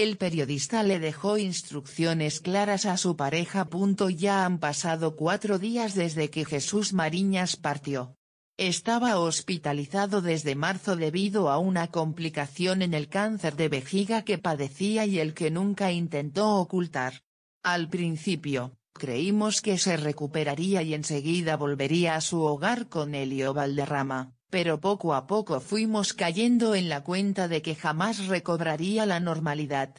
El periodista le dejó instrucciones claras a su pareja. Ya han pasado cuatro días desde que Jesús Mariñas partió. Estaba hospitalizado desde marzo debido a una complicación en el cáncer de vejiga que padecía y el que nunca intentó ocultar. Al principio, creímos que se recuperaría y enseguida volvería a su hogar con Helio Valderrama pero poco a poco fuimos cayendo en la cuenta de que jamás recobraría la normalidad.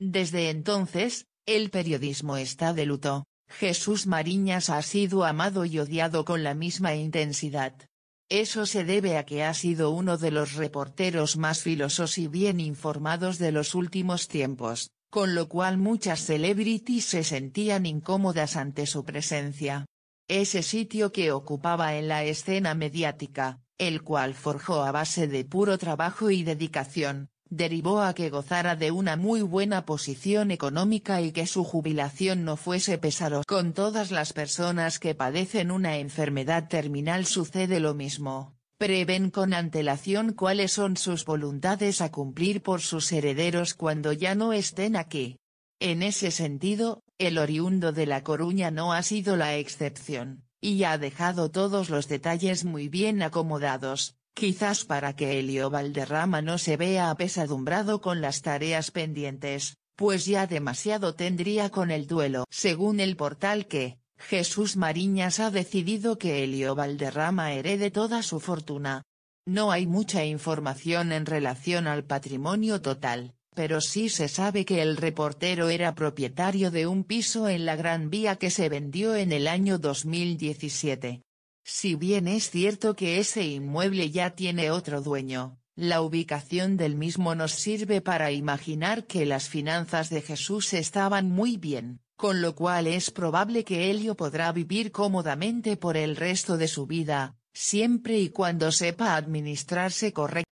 Desde entonces, el periodismo está de luto. Jesús Mariñas ha sido amado y odiado con la misma intensidad. Eso se debe a que ha sido uno de los reporteros más filosos y bien informados de los últimos tiempos, con lo cual muchas celebrities se sentían incómodas ante su presencia. Ese sitio que ocupaba en la escena mediática, el cual forjó a base de puro trabajo y dedicación, derivó a que gozara de una muy buena posición económica y que su jubilación no fuese pesarosa. Con todas las personas que padecen una enfermedad terminal sucede lo mismo, preven con antelación cuáles son sus voluntades a cumplir por sus herederos cuando ya no estén aquí. En ese sentido, el oriundo de La Coruña no ha sido la excepción y ha dejado todos los detalles muy bien acomodados, quizás para que Helio Valderrama no se vea apesadumbrado con las tareas pendientes, pues ya demasiado tendría con el duelo. Según el portal que, Jesús Mariñas ha decidido que Helio Valderrama herede toda su fortuna. No hay mucha información en relación al patrimonio total, pero sí se sabe que el reportero era propietario de un piso en la Gran Vía que se vendió en el año 2017. Si bien es cierto que ese inmueble ya tiene otro dueño, la ubicación del mismo nos sirve para imaginar que las finanzas de Jesús estaban muy bien, con lo cual es probable que Helio podrá vivir cómodamente por el resto de su vida, siempre y cuando sepa administrarse correctamente.